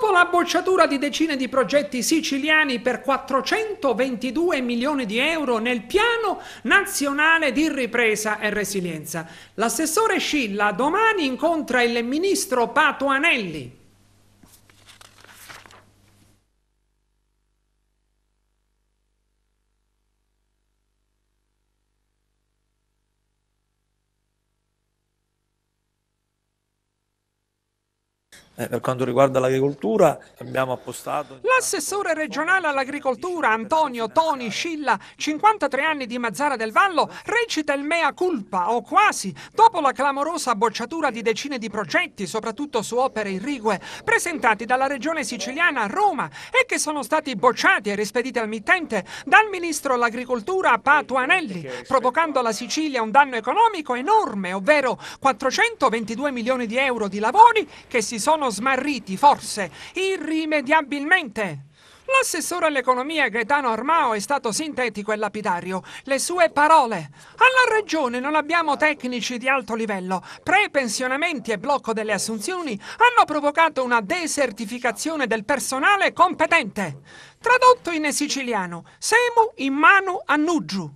Dopo la bocciatura di decine di progetti siciliani per 422 milioni di euro nel piano nazionale di ripresa e resilienza, l'assessore Scilla domani incontra il ministro Patuanelli. Eh, per quanto riguarda l'agricoltura, abbiamo appostato. L'assessore regionale all'agricoltura Antonio Toni Scilla, 53 anni di Mazzara del Vallo, recita il mea culpa, o quasi, dopo la clamorosa bocciatura di decine di progetti, soprattutto su opere irrigue, presentati dalla regione siciliana a Roma e che sono stati bocciati e rispediti al mittente dal ministro all'agricoltura Patuanelli, provocando alla Sicilia un danno economico enorme, ovvero 422 milioni di euro di lavori che si sono sono smarriti, forse, irrimediabilmente. L'assessore all'economia Gaetano Armao è stato sintetico e lapidario. Le sue parole. Alla regione non abbiamo tecnici di alto livello. Prepensionamenti e blocco delle assunzioni hanno provocato una desertificazione del personale competente. Tradotto in siciliano, semu in mano a nuggiu.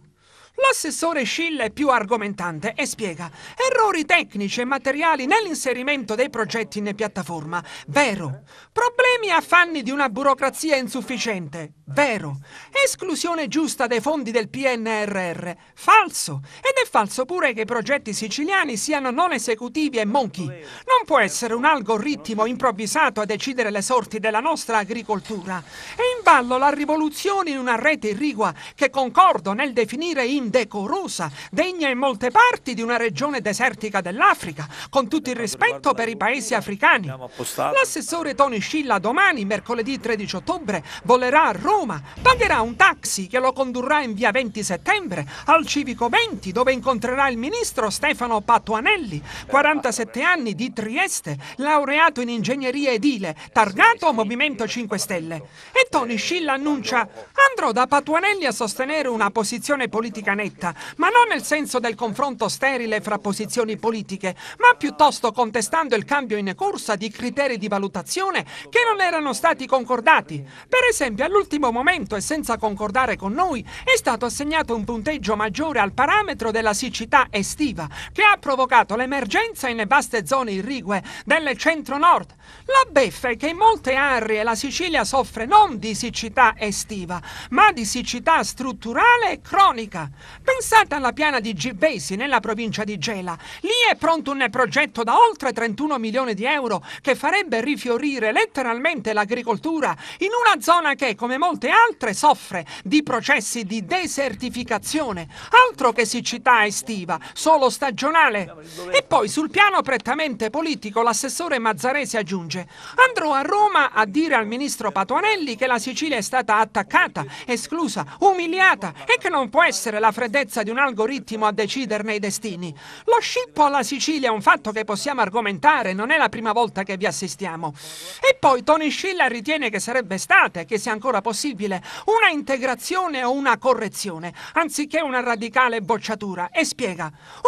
L'assessore Scilla è più argomentante e spiega errori tecnici e materiali nell'inserimento dei progetti in piattaforma, vero. Problemi e affanni di una burocrazia insufficiente, vero. Esclusione giusta dei fondi del PNRR, falso. Ed è falso pure che i progetti siciliani siano non esecutivi e monchi. Non può essere un algoritmo improvvisato a decidere le sorti della nostra agricoltura. E ballo la rivoluzione in una rete irrigua che concordo nel definire indecorosa, degna in molte parti di una regione desertica dell'Africa, con tutto il rispetto per i paesi africani. L'assessore Tony Scilla domani, mercoledì 13 ottobre, volerà a Roma, pagherà un taxi che lo condurrà in via 20 settembre al Civico 20 dove incontrerà il ministro Stefano Pattuanelli, 47 anni di Trieste, laureato in ingegneria edile, targato Movimento 5 Stelle. E Tony Priscilla annuncia «Andrò da Patuanelli a sostenere una posizione politica netta, ma non nel senso del confronto sterile fra posizioni politiche, ma piuttosto contestando il cambio in corsa di criteri di valutazione che non erano stati concordati. Per esempio, all'ultimo momento e senza concordare con noi, è stato assegnato un punteggio maggiore al parametro della siccità estiva, che ha provocato l'emergenza in vaste zone irrigue del centro-nord. La beffa è che in molte aree la Sicilia soffre non di siccità estiva, ma di siccità strutturale e cronica. Pensate alla piana di Gibesi nella provincia di Gela. Lì è pronto un progetto da oltre 31 milioni di euro che farebbe rifiorire letteralmente l'agricoltura in una zona che, come molte altre, soffre di processi di desertificazione. Altro che siccità estiva, solo stagionale. E poi sul piano prettamente politico l'assessore Mazzaresi aggiunge: Andrò a Roma a dire al ministro Patuanelli che la siccità Sicilia è stata attaccata, esclusa, umiliata e che non può essere la freddezza di un algoritmo a deciderne i destini. Lo scippo alla Sicilia è un fatto che possiamo argomentare, non è la prima volta che vi assistiamo. E poi Tony Scilla ritiene che sarebbe stata, e che sia ancora possibile, una integrazione o una correzione, anziché una radicale bocciatura, e spiega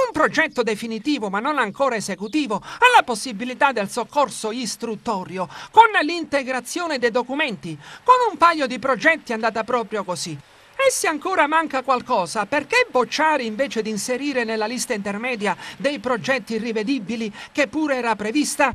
un progetto definitivo ma non ancora esecutivo ha la possibilità del soccorso istruttorio con l'integrazione dei documenti, con un un paio di progetti è andata proprio così. E se ancora manca qualcosa, perché bocciare invece di inserire nella lista intermedia dei progetti irrivedibili che pure era prevista?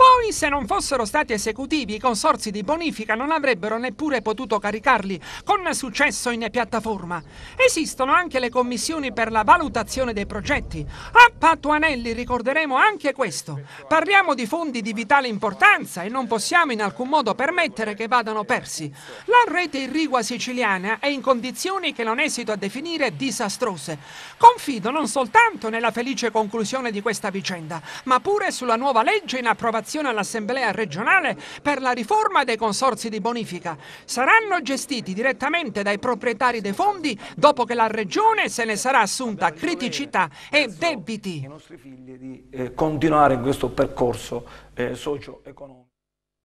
Poi, se non fossero stati esecutivi, i consorzi di bonifica non avrebbero neppure potuto caricarli con successo in piattaforma. Esistono anche le commissioni per la valutazione dei progetti. A Patuanelli ricorderemo anche questo. Parliamo di fondi di vitale importanza e non possiamo in alcun modo permettere che vadano persi. La rete irrigua siciliana è in condizioni che non esito a definire disastrose. Confido non soltanto nella felice conclusione di questa vicenda, ma pure sulla nuova legge in approvazione presentazione all'Assemblea regionale per la riforma dei consorzi di bonifica. Saranno gestiti direttamente dai proprietari dei fondi dopo che la Regione se ne sarà assunta criticità e debiti. I nostri figli di eh, continuare in questo percorso eh, socio-economico.